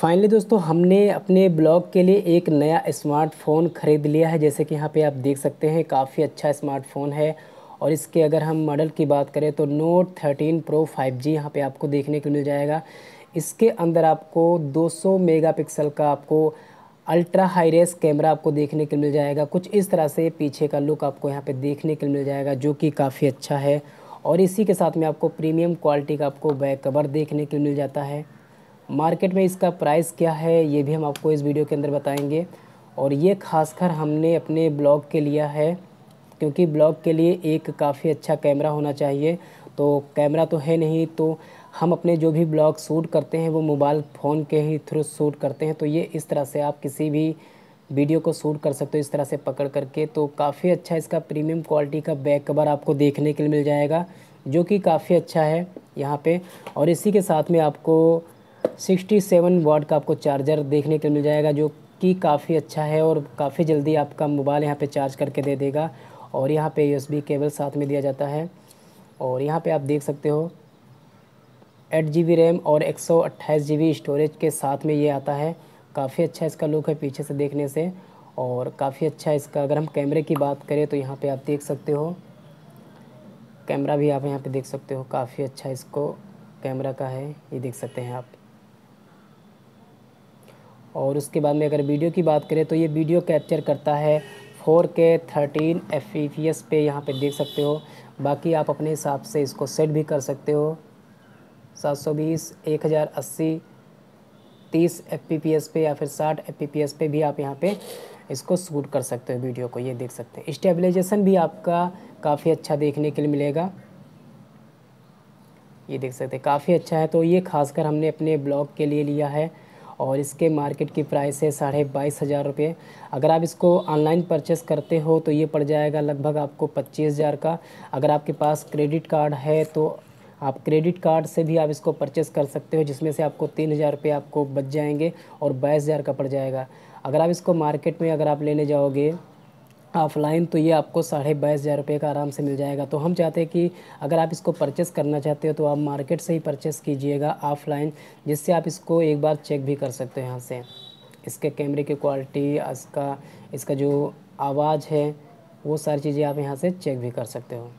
finally दोस्तों हमने अपने ब्लॉग के लिए एक नया स्मार्टफ़ोन ख़रीद लिया है जैसे कि यहाँ पे आप देख सकते हैं काफ़ी अच्छा स्मार्टफ़ोन है और इसके अगर हम मॉडल की बात करें तो नोट 13 प्रो 5G जी यहाँ पर आपको देखने को मिल जाएगा इसके अंदर आपको 200 मेगापिक्सल का आपको अल्ट्रा हाई रेस कैमरा आपको देखने को मिल जाएगा कुछ इस तरह से पीछे का लुक आपको यहाँ पर देखने को मिल जाएगा जो कि काफ़ी अच्छा है और इसी के साथ में आपको प्रीमियम क्वालिटी का आपको बैक कवर देखने को मिल जाता है मार्केट में इसका प्राइस क्या है ये भी हम आपको इस वीडियो के अंदर बताएंगे और ये खासकर हमने अपने ब्लॉग के लिया है क्योंकि ब्लॉग के लिए एक काफ़ी अच्छा कैमरा होना चाहिए तो कैमरा तो है नहीं तो हम अपने जो भी ब्लॉग शूट करते हैं वो मोबाइल फ़ोन के ही थ्रू शूट करते हैं तो ये इस तरह से आप किसी भी वीडियो को शूट कर सकते हो इस तरह से पकड़ करके तो काफ़ी अच्छा इसका प्रीमियम क्वालिटी का बैक कवर आपको देखने के लिए मिल जाएगा जो कि काफ़ी अच्छा है यहाँ पे और इसी के साथ में आपको सिक्सटी सेवन वाट का आपको चार्जर देखने के लिए मिल जाएगा जो कि काफ़ी अच्छा है और काफ़ी जल्दी आपका मोबाइल यहाँ पे चार्ज करके दे देगा और यहाँ पे यूएसबी केबल साथ में दिया जाता है और यहाँ पे आप देख सकते हो एट जी बी रैम और एक सौ अट्ठाईस जी बी स्टोरेज के साथ में ये आता है काफ़ी अच्छा इसका लुक है पीछे से देखने से और काफ़ी अच्छा इसका अगर हम कैमरे की बात करें तो यहाँ पे आप देख सकते हो कैमरा भी आप यहाँ पे देख सकते हो काफ़ी अच्छा इसको कैमरा का है ये देख सकते हैं आप और उसके बाद में अगर वीडियो की बात करें तो ये वीडियो कैप्चर करता है 4K 13 थर्टीन पे यहाँ पे देख सकते हो बाकी आप अपने हिसाब से इसको सेट भी कर सकते हो 720 सौ बीस एक पे या फिर 60 fps पे भी आप यहाँ पे इसको शूट कर सकते हो वीडियो को ये देख सकते हैं स्टेबलाइजेशन भी आपका काफ़ी अच्छा देखने के लिए मिलेगा ये देख सकते हैं काफ़ी अच्छा है तो ये खासकर हमने अपने ब्लॉग के लिए लिया है और इसके मार्केट की प्राइस है साढ़े बाईस हज़ार रुपये अगर आप इसको ऑनलाइन परचेस करते हो तो ये पड़ जाएगा लगभग आपको पच्चीस हज़ार का अगर आपके पास क्रेडिट कार्ड है तो आप क्रेडिट कार्ड से भी आप इसको परचेस कर सकते हो जिसमें से आपको तीन हज़ार रुपये आपको बच जाएंगे और बाईस हज़ार का पड़ जाएगा अगर आप इसको मार्केट में अगर आप लेने जाओगे ऑफलाइन तो ये आपको साढ़े बाईस हज़ार रुपये का आराम से मिल जाएगा तो हम चाहते हैं कि अगर आप इसको परचेस करना चाहते हो तो आप मार्केट से ही परचेस कीजिएगा ऑफलाइन जिससे आप इसको एक बार चेक भी कर सकते हो यहाँ से इसके कैमरे की क्वालिटी इसका इसका जो आवाज़ है वो सारी चीज़ें आप यहाँ से चेक भी कर सकते हो